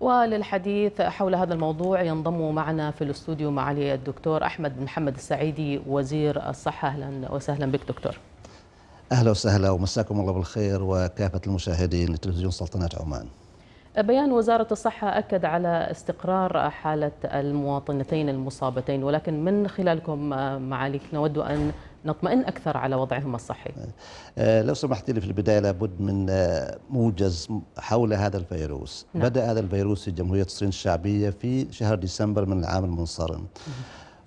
وللحديث حول هذا الموضوع ينضم معنا في الاستوديو معالي الدكتور أحمد محمد السعيدي وزير الصحة أهلا وسهلا بك دكتور أهلا وسهلا ومساكم الله بالخير وكافة المشاهدين لتلفزيون سلطنة عمان بيان وزارة الصحة أكد على استقرار حالة المواطنتين المصابتين ولكن من خلالكم آه، معاليك نود أن نطمئن أكثر على وضعهم الصحي آه، لو سمحت لي في البداية لابد من آه، موجز حول هذا الفيروس نعم. بدأ هذا الفيروس في جمهورية الصين الشعبية في شهر ديسمبر من العام المنصرم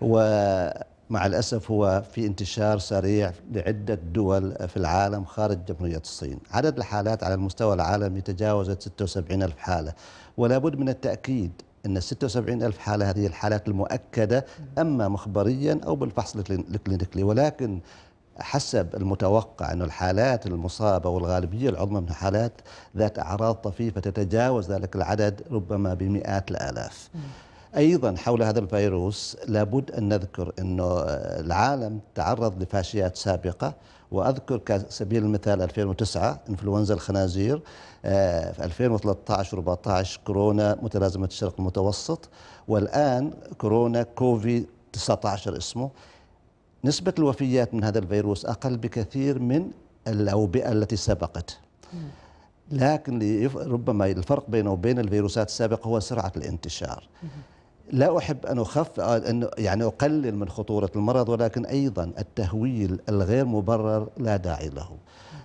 ومع الأسف هو في انتشار سريع لعدة دول في العالم خارج جمهورية الصين عدد الحالات على المستوى العالمي تجاوزت 76 ألف حالة ولا بد من التأكيد ان 76 ألف حالة هذه الحالات المؤكدة أما مخبريا أو بالفحص الكلينيكلي ولكن حسب المتوقع أن الحالات المصابة والغالبية العظمى من حالات ذات أعراض طفيفة تتجاوز ذلك العدد ربما بمئات الآلاف أيضا حول هذا الفيروس لابد أن نذكر أن العالم تعرض لفاشيات سابقة واذكر كسبيل المثال 2009 انفلونزا الخنازير آه، في 2013 14 كورونا متلازمه الشرق المتوسط والان كورونا كوفيد 19 اسمه نسبه الوفيات من هذا الفيروس اقل بكثير من الاوبئه التي سبقت لكن ربما الفرق بينه وبين الفيروسات السابقه هو سرعه الانتشار لا أحب أن أخف أن يعني أقلل من خطورة المرض ولكن أيضا التهويل الغير مبرر لا داعي له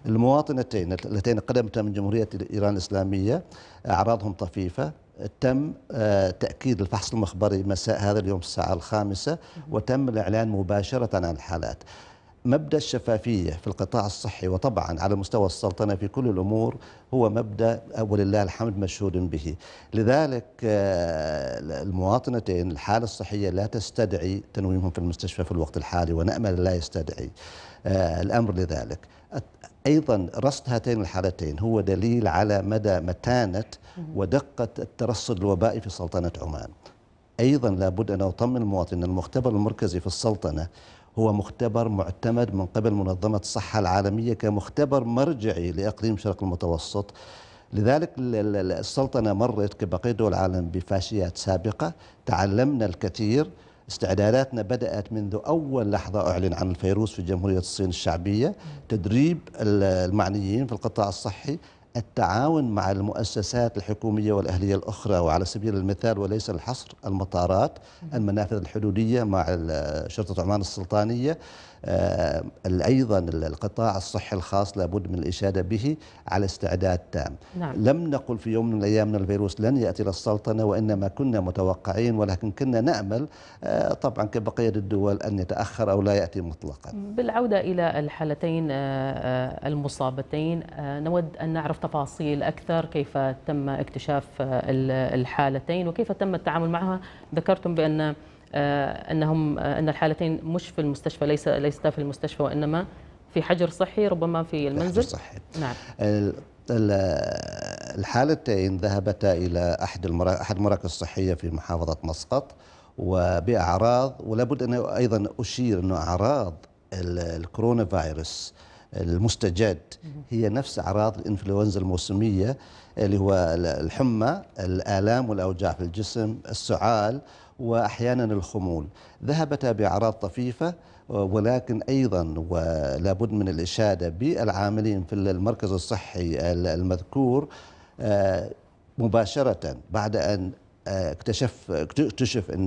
المواطنتين اللتين قدمتا من جمهورية إيران الإسلامية أعراضهم طفيفة تم آه، تأكيد الفحص المخبري مساء هذا اليوم الساعة الخامسة وتم الإعلان مباشرة عن الحالات مبدا الشفافيه في القطاع الصحي وطبعا على مستوى السلطنه في كل الامور هو مبدا ولله الحمد مشهود به، لذلك آه، المواطنتين الحاله الصحيه لا تستدعي تنويمهم في المستشفى في الوقت الحالي ونامل لا يستدعي آه، الامر لذلك. ايضا رصد هاتين الحالتين هو دليل على مدى متانه ودقه الترصد الوبائي في سلطنه عمان. ايضا لابد ان اطمن المواطن ان المختبر المركزي في السلطنه هو مختبر معتمد من قبل منظمة الصحة العالمية كمختبر مرجعي لإقليم الشرق المتوسط لذلك السلطنة مرت كبقية دول العالم بفاشيات سابقة تعلمنا الكثير استعداداتنا بدأت منذ أول لحظة أعلن عن الفيروس في جمهورية الصين الشعبية تدريب المعنيين في القطاع الصحي التعاون مع المؤسسات الحكومية والأهلية الأخرى وعلى سبيل المثال وليس الحصر المطارات المنافذ الحدودية مع شرطة عمان السلطانية آه، أيضا القطاع الصحي الخاص لابد من الإشادة به على استعداد تام نعم. لم نقل في يوم من الأيام أن الفيروس لن يأتي للسلطنة وإنما كنا متوقعين ولكن كنا نأمل آه، طبعا كبقية الدول أن يتأخر أو لا يأتي مطلقا بالعودة إلى الحالتين آه، المصابتين نود أن نعرف تفاصيل أكثر كيف تم اكتشاف الحالتين وكيف تم التعامل معها ذكرتم بأن آه، انهم آه، ان الحالتين مش في المستشفى ليس ليست في المستشفى وانما في حجر صحي ربما في المنزل في حجر صحي نعم الحالتين ذهبتا الى احد احد المراكز الصحيه في محافظه مسقط وباعراض ولابد ان ايضا اشير انه اعراض الكورونا فيروس المستجد هي نفس اعراض الانفلونزا الموسميه اللي هو الحمى الالام والاوجاع في الجسم السعال وأحيانا الخمول ذهبتا بأعراض طفيفة ولكن ايضا ولابد من الاشاده بالعاملين في المركز الصحي المذكور آه، مباشره بعد ان آه، اكتشف اكتشف ان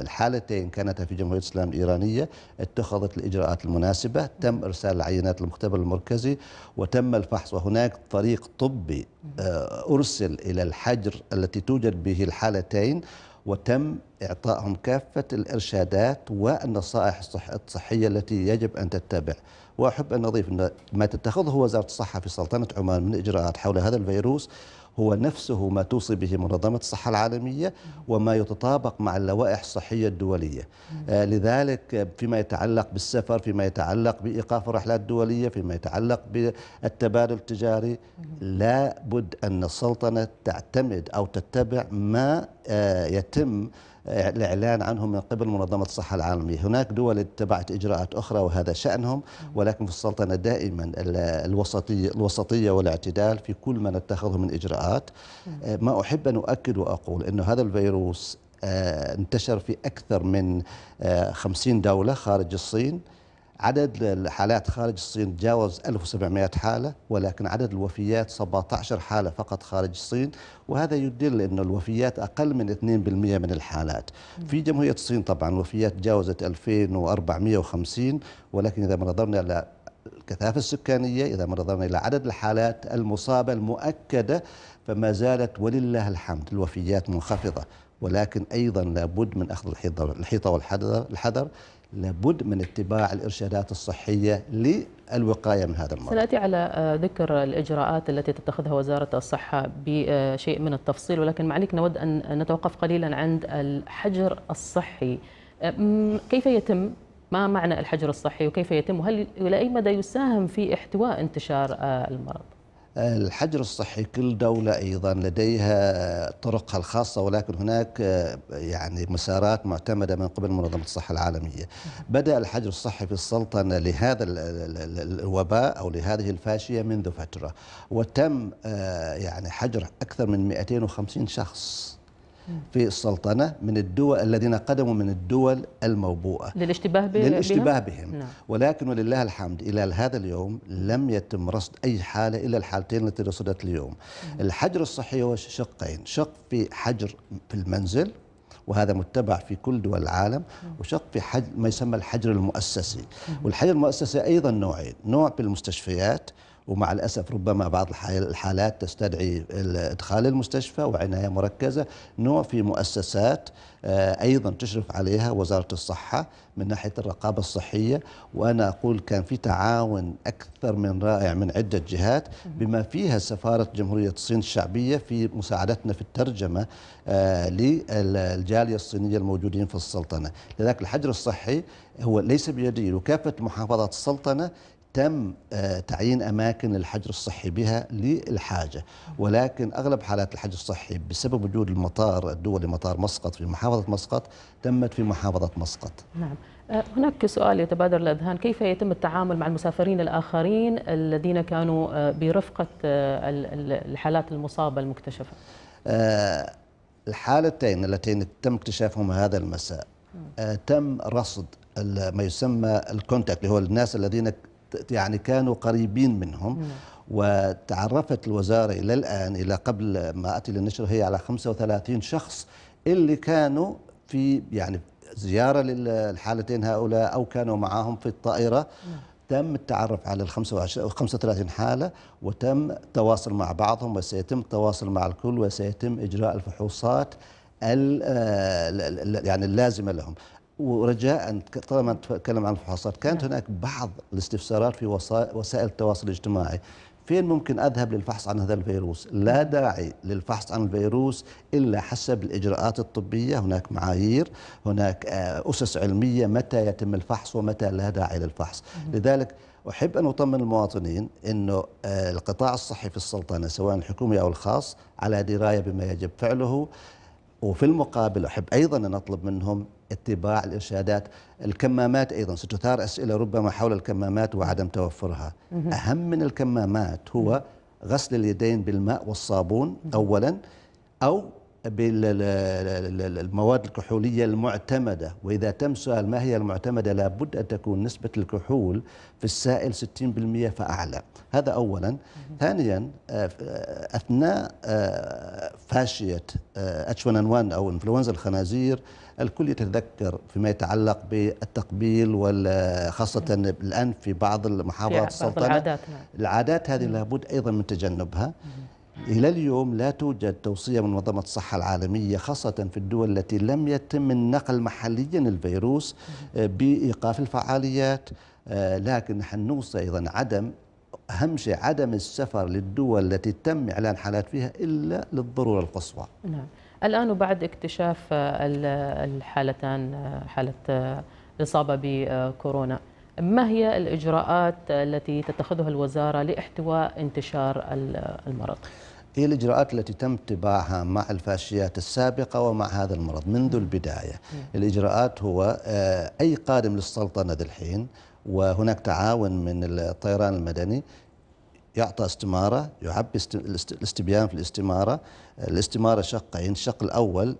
الحالتين كانتا في جمهوريه الاسلام الايرانيه اتخذت الاجراءات المناسبه، تم ارسال العينات للمختبر المركزي وتم الفحص وهناك طريق طبي آه، ارسل الى الحجر التي توجد به الحالتين وتم إعطائهم كافة الإرشادات والنصائح الصحية التي يجب أن تتبع وأحب أن أضيف أن ما تتخذه وزارة الصحة في سلطنة عمان من إجراءات حول هذا الفيروس هو نفسه ما توصي به منظمة الصحة العالمية وما يتطابق مع اللوائح الصحية الدولية آه لذلك فيما يتعلق بالسفر فيما يتعلق بإيقاف الرحلات الدولية فيما يتعلق بالتبادل التجاري لا بد أن السلطنة تعتمد أو تتبع ما آه، يتم الإعلان عنهم من قبل منظمة الصحة العالمية هناك دول اتبعت إجراءات أخرى وهذا شأنهم ولكن في السلطنة دائما الوسطية, الوسطية والاعتدال في كل ما نتخذه من إجراءات آه، ما أحب أن أؤكد وأقول أن هذا الفيروس آه، انتشر في أكثر من خمسين دولة خارج الصين عدد الحالات خارج الصين تجاوز 1700 حالة ولكن عدد الوفيات 17 حالة فقط خارج الصين وهذا يدل أن الوفيات أقل من 2% من الحالات في جمهورية الصين طبعا وفيات تجاوزت 2450 ولكن إذا ما نظرنا إلى الكثافة السكانية إذا ما نظرنا إلى عدد الحالات المصابة المؤكدة فما زالت ولله الحمد الوفيات منخفضة ولكن أيضا لابد من أخذ الحيطة والحذر الحذر لابد من اتباع الارشادات الصحيه للوقايه من هذا المرض. سناتي على آه، ذكر الاجراءات التي تتخذها وزاره الصحه بشيء من التفصيل ولكن معليك نود ان نتوقف قليلا عند الحجر الصحي. آه، كيف يتم؟ ما معنى الحجر الصحي وكيف يتم؟ وهل الى اي مدى يساهم في احتواء انتشار آه، المرض؟ الحجر الصحي كل دولة أيضا لديها طرقها الخاصة ولكن هناك آه، يعني مسارات معتمدة من قبل منظمة الصحة العالمية بدأ الحجر الصحي في السلطنة لهذا الوباء أو لهذه الفاشية منذ فترة وتم آه، يعني حجر أكثر من 250 شخص في السلطنة من الدول الذين قدموا من الدول الموبوءة للاشتباه, بهم للاشتباه بهم, نعم. ولكن ولله الحمد إلى هذا اليوم لم يتم رصد أي حالة إلا الحالتين التي رصدت اليوم مم. نعم. الحجر الصحي هو شقين شق في حجر في المنزل وهذا متبع في كل دول العالم نعم. وشق في حج ما يسمى الحجر المؤسسي نعم. والحجر المؤسسي أيضا نوعين نوع في المستشفيات ومع الأسف ربما بعض الحالات تستدعي إدخال المستشفى وعناية مركزة نوع في مؤسسات آه، أيضا تشرف عليها وزارة الصحة من ناحية الرقابة الصحية وأنا أقول كان في تعاون أكثر من رائع من عدة جهات بما فيها سفارة جمهورية الصين الشعبية في مساعدتنا في الترجمة آه، للجالية الصينية الموجودين في السلطنة لذلك الحجر الصحي هو ليس بيدي وكافة محافظات السلطنة تم آه، تعيين اماكن الحجر الصحي بها للحاجه ولكن اغلب حالات الحجر الصحي بسبب وجود المطار الدولي مطار مسقط في محافظه مسقط تمت في محافظه مسقط. نعم. آه، هناك سؤال يتبادر الاذهان كيف يتم التعامل مع المسافرين الاخرين الذين كانوا آه، برفقه الحالات المصابه المكتشفه؟ الحالتين اللتين تم اكتشافهما هذا المساء تم رصد ما يسمى الكونتاكت اللي هو الناس الذين يعني كانوا قريبين منهم نعم. وتعرفت الوزارة إلى الآن إلى قبل ما أتي للنشر هي على 35 شخص اللي كانوا في يعني زيارة للحالتين هؤلاء أو كانوا معهم في الطائرة نعم. تم التعرف على ال 35 حالة وتم التواصل مع بعضهم وسيتم التواصل مع الكل وسيتم إجراء الفحوصات آه، يعني اللازمة لهم ورجاء طالما نتكلم عن الفحوصات كانت نعم. هناك بعض الاستفسارات في وسائل التواصل الاجتماعي فين ممكن أذهب للفحص عن هذا الفيروس لا نعم. داعي للفحص عن الفيروس إلا حسب الإجراءات الطبية هناك معايير هناك آه، أسس علمية متى يتم الفحص ومتى لا داعي للفحص نعم. لذلك أحب أن أطمن المواطنين أنه آه، القطاع الصحي في السلطنة سواء الحكومي أو الخاص على دراية بما يجب فعله وفي المقابل أحب أيضا أن أطلب منهم اتباع الإرشادات الكمامات أيضا ستثار أسئلة ربما حول الكمامات وعدم توفرها أهم من الكمامات هو غسل اليدين بالماء والصابون أولا أو بالمواد الكحولية المعتمدة وإذا تم سؤال ما هي المعتمدة لابد أن تكون نسبة الكحول في السائل 60% فأعلى هذا أولا ثانيا آه، أثناء آه، فاشية آه، H1N1 أو إنفلونزا الخنازير الكل يتذكر فيما يتعلق بالتقبيل وخاصة الآن في بعض المحافظات السلطنة العادات نعم. هذه لابد أيضا من تجنبها إلى اليوم لا توجد توصية من منظمة الصحة العالمية خاصة في الدول التي لم يتم النقل محليا الفيروس آه، بإيقاف الفعاليات آه، لكن نحن نوصي أيضا عدم أهم شيء عدم السفر للدول التي تم إعلان حالات فيها إلا للضرورة القصوى نعم الآن وبعد اكتشاف آه، الحالتان حالة الإصابة بكورونا ما هي الإجراءات التي تتخذها الوزارة لاحتواء انتشار المرض؟ هي الإجراءات التي تم اتباعها مع الفاشيات السابقة ومع هذا المرض منذ نعم. البداية نعم. الإجراءات هو آه، أي قادم للسلطنة الحين وهناك تعاون من الطيران المدني يعطى استمارة يعبي الاستبيان في الاستمارة الاستمارة شقين الشق الأول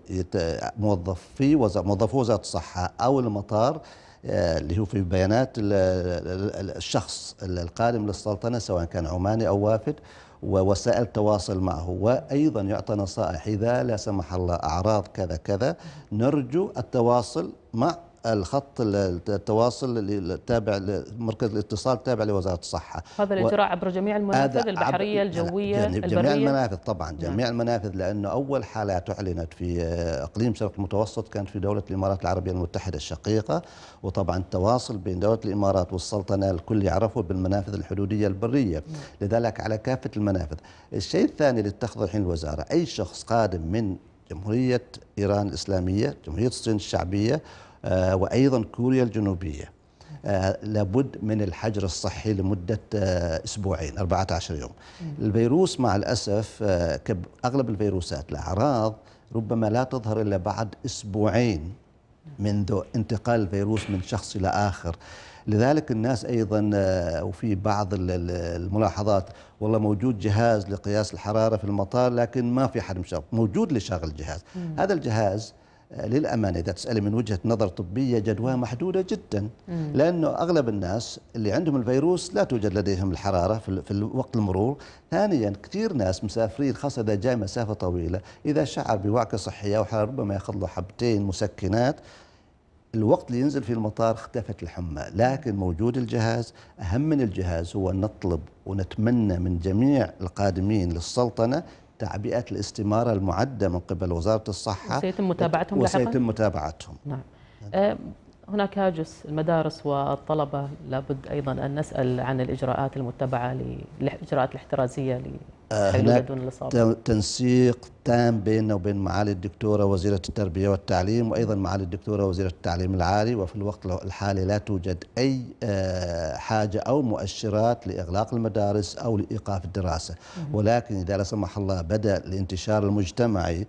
موظف في وزارة الصحة أو المطار آه، اللي هو في بيانات الشخص القادم للسلطنة سواء كان عماني أو وافد ووسائل التواصل معه وأيضا يعطى نصائح إذا لا سمح الله أعراض كذا كذا نرجو التواصل مع الخط التواصل التابع لمركز الاتصال التابع لوزاره الصحه هذا الاجراء عبر جميع المنافذ البحريه الجويه جميع البريه نعم. جميع المنافذ طبعا جميع نعم. المنافذ لانه اول حاله تعلنت في آه، اقليم شرق المتوسط كانت في دوله الامارات العربيه المتحده الشقيقه وطبعا التواصل بين دوله الامارات والسلطنه الكل يعرفه بالمنافذ الحدوديه البريه نعم. لذلك على كافه المنافذ الشيء الثاني اللي اتخذه الحين الوزاره اي شخص قادم من جمهوريه ايران الاسلاميه جمهوريه الصين الشعبيه آه، وأيضا كوريا الجنوبية آه، لابد من الحجر الصحي لمدة آه، أسبوعين 14 يوم الفيروس مع الأسف أغلب الفيروسات الأعراض ربما لا تظهر إلا بعد أسبوعين منذ انتقال الفيروس من شخص إلى آخر لذلك الناس ايضا وفي بعض الملاحظات والله موجود جهاز لقياس الحراره في المطار لكن ما في حد مشغل موجود لشغل الجهاز هذا الجهاز للأمانة إذا تسألي من وجهة نظر طبية جدواها محدودة جدا لأنه أغلب الناس اللي عندهم الفيروس لا توجد لديهم الحرارة في, في وقت المرور ثانيا كثير ناس مسافرين خاصة إذا جاي مسافة طويلة إذا شعر بوعكة صحية وحرارة ربما ياخذ له حبتين مسكنات الوقت اللي ينزل في المطار اختفت الحمى لكن موجود الجهاز أهم من الجهاز هو نطلب ونتمنى من جميع القادمين للسلطنة تعبئة الاستمارة المعدة من قبل وزارة الصحة وسيتم متابعتهم وسيتم متابعتهم نعم آه، هناك هاجس المدارس والطلبة لابد أيضا أن نسأل عن الإجراءات المتبعة للإجراءات الاحترازية آه، هناك تنسيق تام بيننا وبين معالي الدكتورة وزيرة التربية والتعليم وأيضا معالي الدكتورة وزيرة التعليم العالي وفي الوقت الحالي لا توجد أي آه، حاجة أو مؤشرات لإغلاق المدارس أو لإيقاف الدراسة ولكن إذا لا سمح الله بدأ الانتشار المجتمعي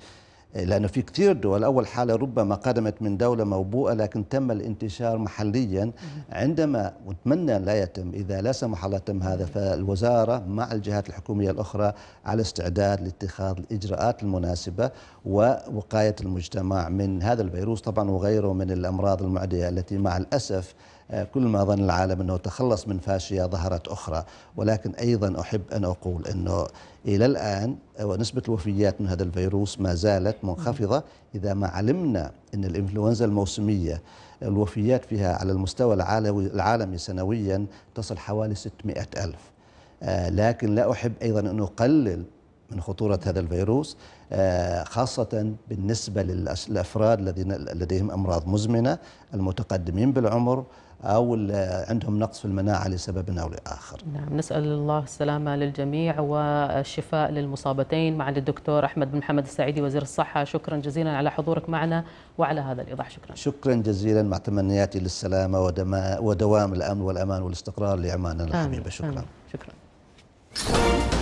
لأنه في كثير دول أول حالة ربما قدمت من دولة موبوءة لكن تم الانتشار محليا عندما أتمنى لا يتم إذا لا سمح الله تم هذا فالوزارة مع الجهات الحكومية الأخرى على استعداد لاتخاذ الإجراءات المناسبة ووقاية المجتمع من هذا الفيروس طبعا وغيره من الأمراض المعدية التي مع الأسف آه، كل ما ظن العالم أنه تخلص من فاشية ظهرت أخرى ولكن أيضا أحب أن أقول أنه إلى الآن آه، ونسبة الوفيات من هذا الفيروس ما زالت منخفضة إذا ما علمنا أن الإنفلونزا الموسمية الوفيات فيها على المستوى العالمي سنويا تصل حوالي 600 ألف آه، لكن لا أحب أيضا أن أقلل من خطورة هذا الفيروس خاصة بالنسبة للأفراد الذين لديهم أمراض مزمنة المتقدمين بالعمر أو عندهم نقص في المناعة لسبب أو لآخر نعم نسأل الله السلامة للجميع والشفاء للمصابتين مع الدكتور أحمد بن محمد السعيدي وزير الصحة شكرا جزيلا على حضورك معنا وعلى هذا الإيضاح شكرا شكرا جزيلا مع تمنياتي للسلامة ودوام الأمن والأمان والاستقرار لعماننا الحبيبة شكرا آمين. شكرا